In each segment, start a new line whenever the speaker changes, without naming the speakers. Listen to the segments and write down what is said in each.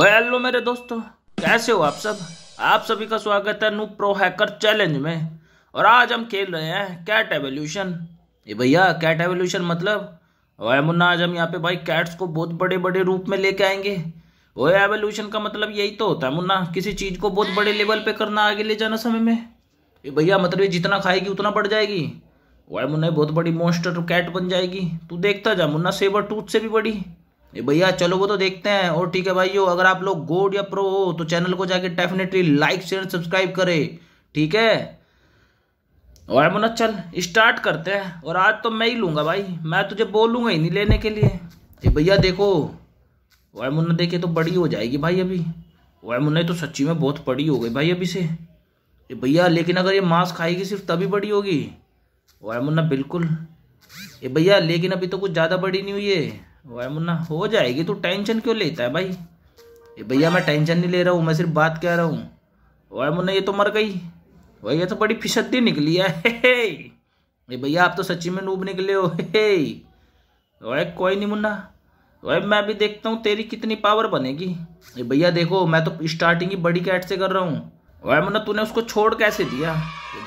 hello मेरे दोस्तों कैसे हो आप सब आप सभी का स्वागत है नू प्रो हैकर चैलेंज में और आज हम खेल रहे हैं कैट एवोल्यूशन ये भैया कैट एवोल्यूशन मतलब वह मुन्ना आज हम यहाँ पे भाई कैट्स को बहुत बड़े बड़े रूप में लेके आएंगे वो एवोल्यूशन का मतलब यही तो होता है मुन्ना किसी चीज़ को बहुत बड़े लेवल पे करना आगे ले जाना समय में ये भैया मतलब ये जितना खाएगी उतना बढ़ जाएगी वह मुन्ना बहुत बड़ी मोस्टर कैट बन जाएगी तू देखता जा मुन्ना सेवर टूथ से भी बड़ी भैया चलो वो तो देखते हैं और ठीक है भाइयों अगर आप लोग गोड या प्रो हो तो चैनल को जाके डेफिनेटली लाइक शेयर सब्सक्राइब करें ठीक है और मुन्ना चल स्टार्ट करते हैं और आज तो मैं ही लूँगा भाई मैं तुझे बोलूँगा ही नहीं लेने के लिए भैया देखो वाय मुन्ना देखिए तो बड़ी हो जाएगी भाई अभी वाय मुन्ना तो सच्ची में बहुत बड़ी हो गई भाई अभी से भैया लेकिन अगर ये मांस खाएगी सिर्फ तभी बड़ी होगी वह मुन्ना बिल्कुल ये भैया लेकिन अभी तो कुछ ज़्यादा बड़ी नहीं हुई है वाय मुन्ना हो जाएगी तो टेंशन क्यों लेता है भाई भैया मैं टेंशन नहीं ले रहा हूँ मैं सिर्फ बात कह रहा हूँ वाय मुन्ना ये तो मर गई भाई ये तो बड़ी फिसद्दी निकली है हे भैया आप तो सच्ची में नूब निकले हो हे वाय कोई नहीं मुन्ना भाई मैं भी देखता हूँ तेरी कितनी पावर बनेगी ये भैया देखो मैं तो स्टार्टिंग ही बड़ी कैट से कर रहा हूँ भाई मुन्ना तूने उसको छोड़ कैसे दिया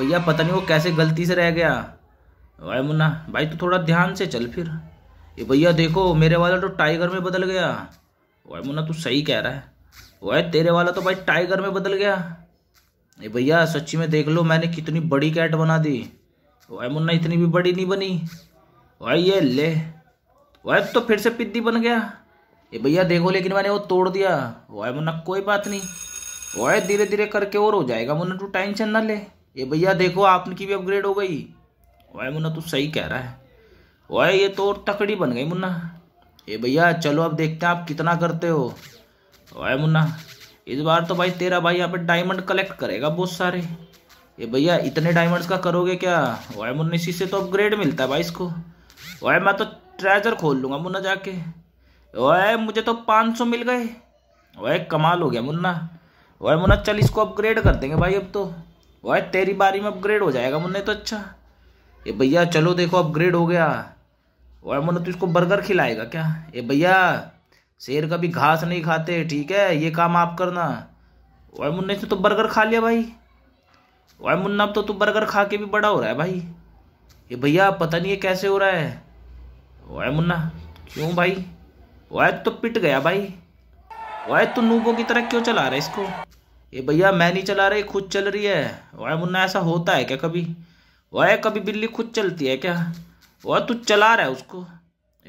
भैया पता नहीं वो कैसे गलती से रह गया भाई मुन्ना भाई तू थोड़ा ध्यान से चल फिर ये भैया देखो मेरे वाला तो टाइगर में बदल गया वह मुन्ना तू सही कह रहा है वह तेरे वाला तो भाई टाइगर में बदल गया ये भैया सच्ची में देख लो मैंने कितनी बड़ी कैट बना दी वह मुन्ना इतनी भी बड़ी नहीं बनी वही ये ले वह तो फिर से पिद्दी बन गया ये भैया देखो लेकिन मैंने वो तोड़ दिया वह मुन्ना कोई बात नहीं वह धीरे धीरे करके और हो जाएगा मुन्ना तू टेंशन ना ले ये भैया देखो आपकी भी अपग्रेड हो गई वह मुन्ना तू सही कह रहा है वह ये तो टकड़ी बन गई मुन्ना ये भैया चलो अब देखते हैं आप कितना करते हो वह मुन्ना इस बार तो भाई तेरा भाई यहाँ पे डायमंड कलेक्ट करेगा बहुत सारे ये भैया इतने डायमंड्स का करोगे क्या वह मुन्ना इसी से तो अपग्रेड मिलता है भाई इसको वह मैं तो ट्रेजर खोल लूँगा मुन्ना जाके वह मुझे तो पाँच सौ मिल गए वह कमाल हो गया मुन्ना वह मुन्ना चल इसको अपग्रेड कर देंगे भाई अब तो वह तेरी बारी में अपग्रेड हो जाएगा मुन्ने तो अच्छा ये भैया चलो देखो अपग्रेड हो गया और अमन तो इसको बर्गर खिलाएगा क्या ए भैया शेर कभी घास नहीं खाते ठीक है ये काम आप करना और मुन्ने से तो बर्गर खा लिया भाई और मुन्ना अब तो तू बर्गर खा के भी बड़ा हो रहा है भाई ये भैया पता नहीं ये कैसे हो रहा है वह मुन्ना क्यों भाई वह तो पिट गया भाई वह तो नूबों की तरह क्यों चला रहा है इसको ये भैया मैं नहीं चला रही खुद चल रही है वह मुन्ना ऐसा होता है क्या कभी वह कभी बिल्ली खुद चलती है क्या वह तू चला रहा है उसको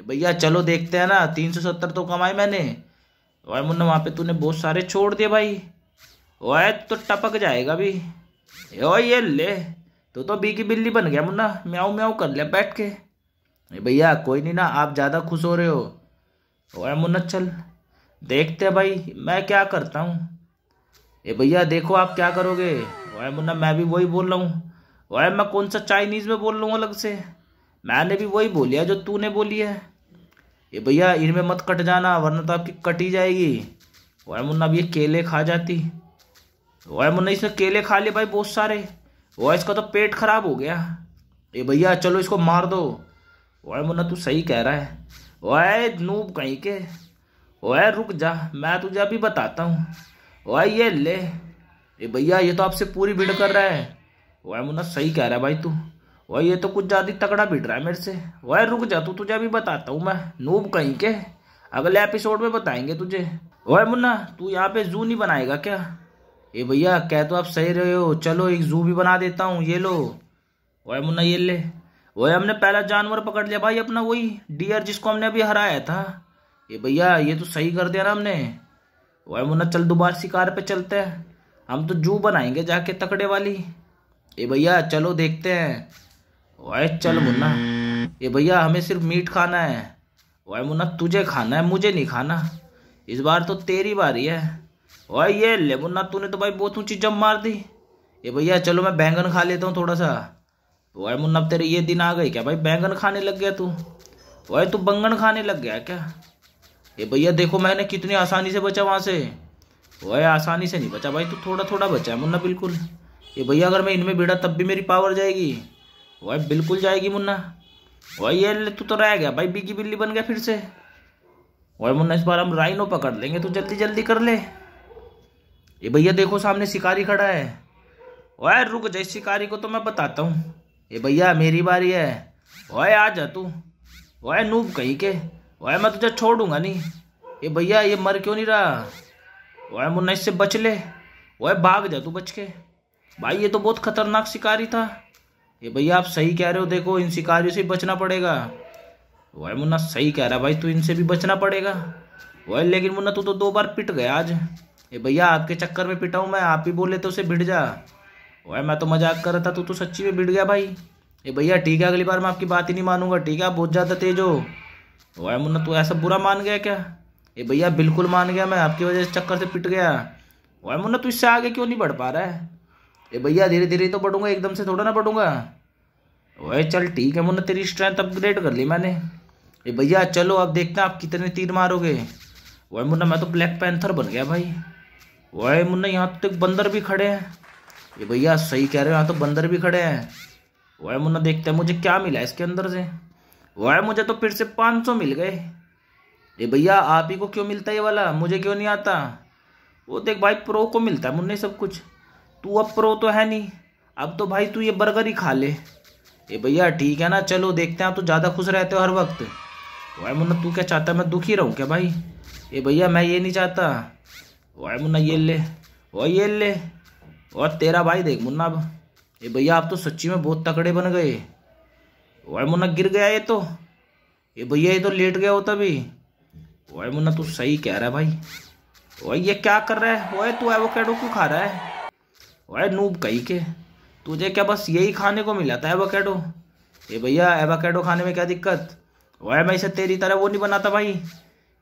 भैया चलो देखते हैं ना तीन सौ सत्तर तो कमाए मैंने वह मुन्ना वहाँ पे तूने बहुत सारे छोड़ दिए भाई वह तो टपक जाएगा अभी ओ ये ले तो तो बी की बिल्ली बन गया मुन्ना म्याऊ म्याऊ कर लिया बैठ के भैया कोई नहीं ना आप ज़्यादा खुश हो रहे हो वह मुन्ना चल देखते हैं भाई मैं क्या करता हूँ ए भैया देखो आप क्या करोगे वह मुन्ना मैं भी वही बोल रहा हूँ वह मैं कौन सा चाइनीज़ में बोल रहा हूँ अलग से मैंने भी वही बोलिया जो तूने बोली है ये भैया इनमें मत कट जाना वरना तो आपकी कट ही जाएगी वह मुन्ना अब ये केले खा जाती वह मुन्ना इसने केले खा लिए भाई बहुत सारे वह इसका तो पेट खराब हो गया ये भैया चलो इसको मार दो वह मुन्ना तू सही कह रहा है वह नूब कहीं के वह रुक जा मैं तुझे अभी बताता हूँ वह ये ले ये भैया ये तो आपसे पूरी भीड़ कर रहा है वह मुन्ना सही कह रहा है भाई तू वह ये तो कुछ ज़्यादा तगड़ा भीड़ रहा है मेरे से वह रुक जा तू तुझे अभी बताता हूँ मैं नूब कहीं के अगले एपिसोड में बताएंगे तुझे वह मुन्ना तू यहाँ पे जू नहीं बनाएगा क्या ये भैया कह तो आप सही रहे हो चलो एक जू भी बना देता हूँ ये लो वह मुन्ना ये ले वही हमने पहला जानवर पकड़ लिया भाई अपना वही डियर जिसको हमने अभी हराया था ये भैया ये तो सही कर दिया ना हमने वही मुन्ना चल दोबारा शिकार पे चलते हैं हम तो जू बनाएंगे जाके तकड़े वाली ए भैया चलो देखते हैं ओए चल मुन्ना ये भैया हमें सिर्फ मीट खाना है ओए मुन्ना तुझे खाना है मुझे नहीं खाना इस बार तो तेरी बारी है ओए ये ले मुन्ना तूने तो भाई बहुत ऊँची जम मार दी ये भैया चलो मैं बैंगन खा लेता हूँ थोड़ा सा ओए मुन्ना अब तेरे ये दिन आ गए क्या भाई बैंगन खाने लग गया तू ओए तू बंगन खाने लग गया क्या ये भैया देखो मैंने कितनी आसानी से बचा वहाँ से वह आसानी से नहीं बचा भाई तू थोड़ा थोड़ा बचा है मुन्ना बिल्कुल ये भैया अगर मैं इनमें भिड़ा तब भी मेरी पावर जाएगी वही बिल्कुल जाएगी मुन्ना वही ये तू तो रह गया भाई बिगी बिल्ली बन गया फिर से वही मुन्ना इस बार हम राइनो पकड़ लेंगे तो जल्दी जल्दी कर ले ये भैया देखो सामने शिकारी खड़ा है वह रुक जा शिकारी को तो मैं बताता हूँ ये भैया मेरी बारी है वह आ जा तू वह नूब कहीं के वह मैं तुझे छोड़ूंगा नहीं ये भैया ये मर क्यों नहीं रहा वह मुन्ना इससे बच ले वह भाग जा तू बच के भाई ये तो बहुत खतरनाक शिकारी था ये भैया आप सही कह रहे हो देखो इन शिकारियों से बचना पड़ेगा वह मुन्ना सही कह रहा भाई तू तो इनसे भी बचना पड़ेगा वह लेकिन मुन्ना तू तो दो बार पिट गया आज ये भैया आपके चक्कर में पिटाऊँ मैं आप ही बोले तो उसे भिड़ जा वह मैं तो मजाक कर रहा था तू तो सच्ची में भिड़ गया भाई ये भैया ठीक है अगली बार मैं आपकी बात ही नहीं मानूंगा ठीक है आप बहुत ज़्यादा तेज हो वह मुन्ना तू ऐसा बुरा मान गया क्या ये भैया बिल्कुल मान गया मैं आपकी वजह से चक्कर से पिट गया वह मुन्ना तू इससे आगे क्यों नहीं बढ़ पा रहा है ए भैया धीरे धीरे तो बढ़ूंगा एकदम से थोड़ा ना बढ़ूंगा वह चल ठीक है मुन्ना तेरी स्ट्रेंथ अपग्रेड कर ली मैंने ए भैया चलो अब देखते हैं आप कितने तीर मारोगे वह मुन्ना मैं तो ब्लैक पैंथर बन गया भाई वह मुन्ना यहाँ तो बंदर भी खड़े हैं ये भैया सही कह रहे हो यहाँ तो बंदर भी खड़े हैं वह मुन्ना देखते हैं मुझे क्या मिला इसके अंदर से वह मुझे तो फिर से पाँच सौ मिल गए ये भैया आप ही को क्यों मिलता है ये वाला मुझे क्यों नहीं आता वो देख भाई प्रो को मिलता है मुन्ने सब कुछ तू अब प्रो तो है नहीं अब तो भाई तू ये बर्गर ही खा ले ए भैया ठीक है ना चलो देखते हैं आप तो ज़्यादा खुश रहते हो हर वक्त वाई मुन्ना तू क्या चाहता मैं दुखी रहूँ क्या भाई ए भैया मैं ये नहीं चाहता वाई मुन्ना ये ले वाह ये ले और तेरा भाई देख मुन्ना अब ए भैया आप तो सच्ची में बहुत तकड़े बन गए वाह मुन्ना गिर गया ये तो ए भैया ये तो लेट गया हो तभी ओए मुन्ना तू सही कह रहा है भाई वही ये क्या कर रहा है ओए तू एवोकेडो क्यों खा रहा है ओए नूब कही के तुझे क्या बस यही खाने को मिला था एवाकेडो ए भैया एवाकेडो खाने में क्या दिक्कत वह मैं इसे तेरी तरह वो नहीं बनाता भाई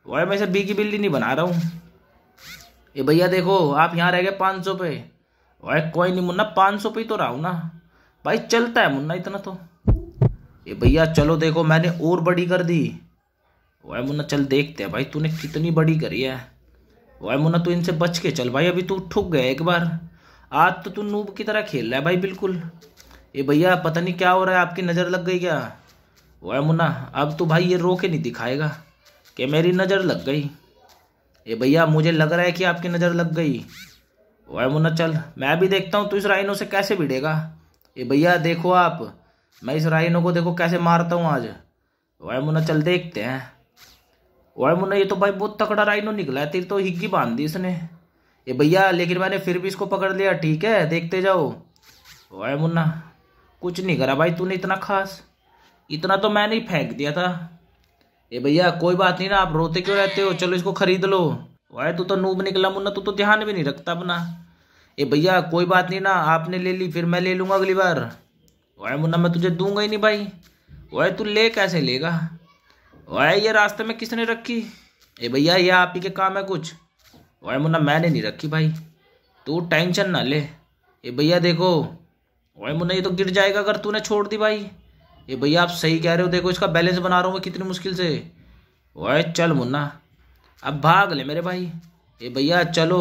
वह मैं इसे बीकी बिल्ली नहीं बना रहा हूँ ए भैया देखो आप यहाँ रह गए पाँच सौ पे वह कोई नहीं मुन्ना पाँच सौ पे ही तो रहा हूँ ना भाई चलता है मुन्ना इतना तो ये भैया चलो देखो मैंने और बड़ी कर दी वह मुन्ना चल देखते हैं भाई तूने कितनी बड़ी करी है वह मुन्ना तू इनसे बच के चल भाई अभी तू ठुक गया एक बार आज तो तू नूब की तरह खेल रहा है भाई बिल्कुल ए भैया पता नहीं क्या हो रहा है आपकी नज़र लग गई क्या वह मुन्ना अब तो भाई ये रो के नहीं दिखाएगा कि मेरी नज़र लग गई ए भैया मुझे लग रहा है कि आपकी नज़र लग गई वह मुन्ना चल मैं भी देखता हूँ तू इस राइनों से कैसे भिड़ेगा ये भैया देखो आप मैं इस राइनों को देखो कैसे मारता हूँ आज वह मुन्ना चल देखते हैं वह मुन्ना ये तो भाई बहुत तकड़ा राइनो निकला है तेरी तो हिग्गी बांध दी इसने ये भैया लेकिन मैंने फिर भी इसको पकड़ लिया ठीक है देखते जाओ ओए मुन्ना कुछ नहीं करा भाई तूने इतना खास इतना तो मैंने ही फेंक दिया था ये भैया कोई बात नहीं ना आप रोते क्यों रहते हो चलो इसको खरीद लो ओए तू तो नूब निकला मुन्ना तू तो ध्यान भी नहीं रखता अपना ये भैया कोई बात नहीं ना आपने ले ली फिर मैं ले लूँगा अगली बार ओए मुन्ना मैं तुझे दूंगा ही नहीं भाई ओए तू ले कैसे लेगा वाय ये रास्ते में किसने रखी ए भैया ये आप ही के काम है कुछ और मुन्ना मैंने नहीं रखी भाई तू टेंशन ना ले ये भैया देखो ओए मुन्ना ये तो गिर जाएगा अगर तूने छोड़ दी भाई ये भैया आप सही कह रहे हो देखो इसका बैलेंस बना रहा हूँ मैं कितनी मुश्किल से वह चल मुन्ना अब भाग ले मेरे भाई ये भैया चलो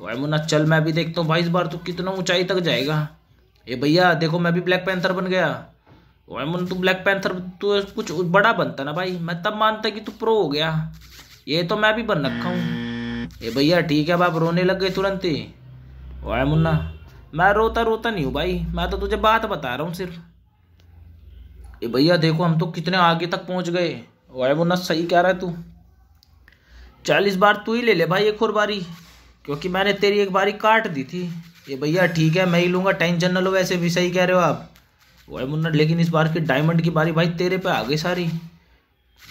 वह मुन्ना चल मैं भी देखता हूँ भाई इस बार तू तो कितना ऊंचाई तक जाएगा ये भैया देखो मैं भी ब्लैक पैंथर बन गया वह मुन्ना तू ब्लैक पैंथर तू कुछ बड़ा बनता ना भाई मैं तब मानता कि तू प्रो हो गया ये तो मैं भी बन रखा हूँ ए भैया ठीक है अब आप रोने लग गए तुरंत ही वाय मुन्ना मैं रोता रोता नहीं हूँ भाई मैं तो तुझे बात बता रहा हूँ सिर्फ ए भैया देखो हम तो कितने आगे तक पहुँच गए वाय मुन्ना सही कह रहा है तू चालीस बार तू ही ले ले भाई एक और बारी क्योंकि मैंने तेरी एक बारी काट दी थी ये भैया ठीक है मैं ही लूँगा टेंशन न लो वैसे भी सही कह रहे हो आप वाय मुन्ना लेकिन इस बार की डायमंड की बारी भाई तेरे पे आ गई सारी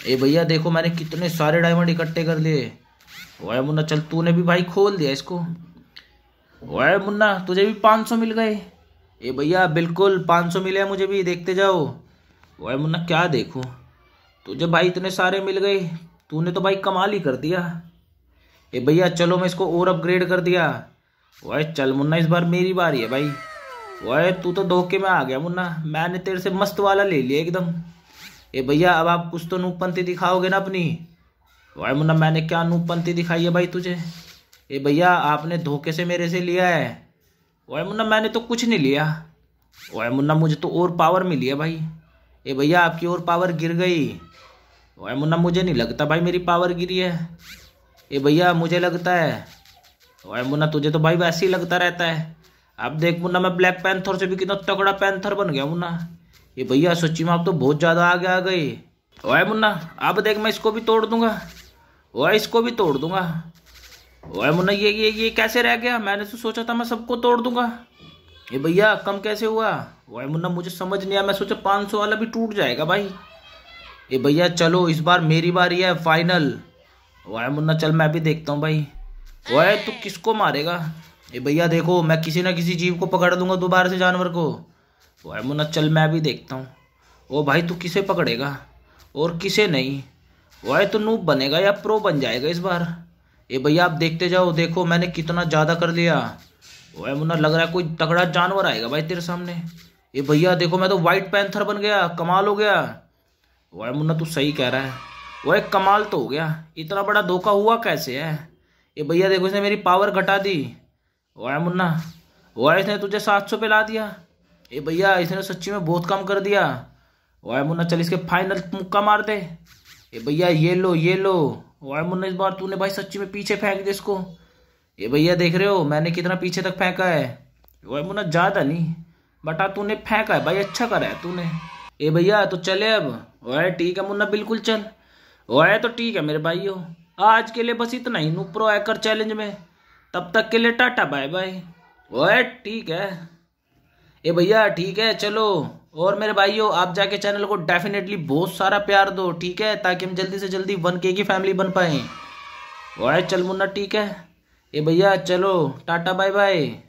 ए भैया देखो मैंने कितने सारे डायमंड इकट्ठे कर लिए वह मुन्ना चल तूने भी भाई खोल दिया इसको वह मुन्ना तुझे भी पाँच सौ मिल गए ए भैया बिल्कुल पाँच सौ मिले मुझे भी देखते जाओ वह मुन्ना क्या देखूँ तुझे भाई इतने सारे मिल गए तूने तो भाई कमाल ही कर दिया ए भैया चलो मैं इसको और अपग्रेड कर दिया वह चल मुन्ना इस बार मेरी बारी है भाई वह तू तो धोखे में आ गया मुन्ना मैंने तेरे से मस्त वाला ले लिया एकदम ए भैया अब आप कुछ तो नूपंथी दिखाओगे ना अपनी मुन्ना मैंने क्या अनुपंथी दिखाई है भाई तुझे ए भैया आपने धोखे से मेरे से लिया है ओए मुन्ना मैंने तो कुछ नहीं लिया ओए मुन्ना मुझे तो और पावर मिली है भाई ए भैया आपकी और पावर गिर गई ओए मुन्ना मुझे नहीं लगता भाई मेरी पावर गिरी है ए भैया मुझे लगता है ओए मुन्ना तुझे तो भाई वैसे ही लगता रहता है अब देख मुन्ना मैं ब्लैक पैंथर से भी कितना तगड़ा पैंथर बन गया मुन्ना ये भैया सोची में आप तो बहुत ज़्यादा आगे आ गए वह मुन्ना अब देख मैं इसको भी तोड़ दूंगा वह इसको भी तोड़ दूंगा वह मुन्ना ये ये ये कैसे रह गया मैंने तो सोचा था मैं सबको तोड़ दूंगा ये भैया कम कैसे हुआ वह मुन्ना मुझे समझ नहीं आया मैं सोचा पाँच सौ वाला भी टूट जाएगा भाई ये भैया चलो इस बार मेरी बारी है फाइनल वह मुन्ना चल मैं भी देखता हूँ भाई वह तू किसको मारेगा ये भैया देखो मैं किसी ना किसी जीव को पकड़ दूंगा दोबारा से जानवर को वह मुन्ना चल मैं भी देखता हूँ ओ भाई तू किसे पकड़ेगा और किसे नहीं वह तो नूब बनेगा या प्रो बन जाएगा इस बार ये भैया आप देखते जाओ देखो मैंने कितना ज़्यादा कर लिया वह मुन्ना लग रहा है कोई तगड़ा जानवर आएगा भाई तेरे सामने ये भैया देखो मैं तो वाइट पैंथर बन गया कमाल हो गया वह मुन्ना तू सही कह रहा है वह कमाल तो हो गया इतना बड़ा धोखा हुआ कैसे है ये भैया देखो इसने मेरी पावर घटा दी वह मुन्ना वह इसने तुझे सात सौ पे ला दिया ये भैया इसने तो सच्ची में बहुत कम कर दिया वह मुन्ना चल इसके फाइनल मुक्का मार दे ये भैया ये लो ये लो वाई मुन्ना इस बार तूने भाई सच्ची में पीछे फेंक दिया इसको ये भैया देख रहे हो मैंने कितना पीछे तक फेंका है वाई मुन्ना ज़्यादा नहीं बटा हाँ, तूने फेंका है भाई अच्छा करा है तूने ए भैया तो चले अब ओए ठीक है मुन्ना बिल्कुल चल ओए तो ठीक है मेरे भाई हो आज के लिए बस इतना ही नुप्रो एकर चैलेंज में तब तक के लिए टाटा बाय बाय ओए ठीक है ए भैया ठीक है चलो और मेरे भाइयों आप जाके चैनल को डेफिनेटली बहुत सारा प्यार दो ठीक है ताकि हम जल्दी से जल्दी वन के की फैमिली बन पाएँ और चल मुन्ना ठीक है ये भैया चलो टाटा बाय बाय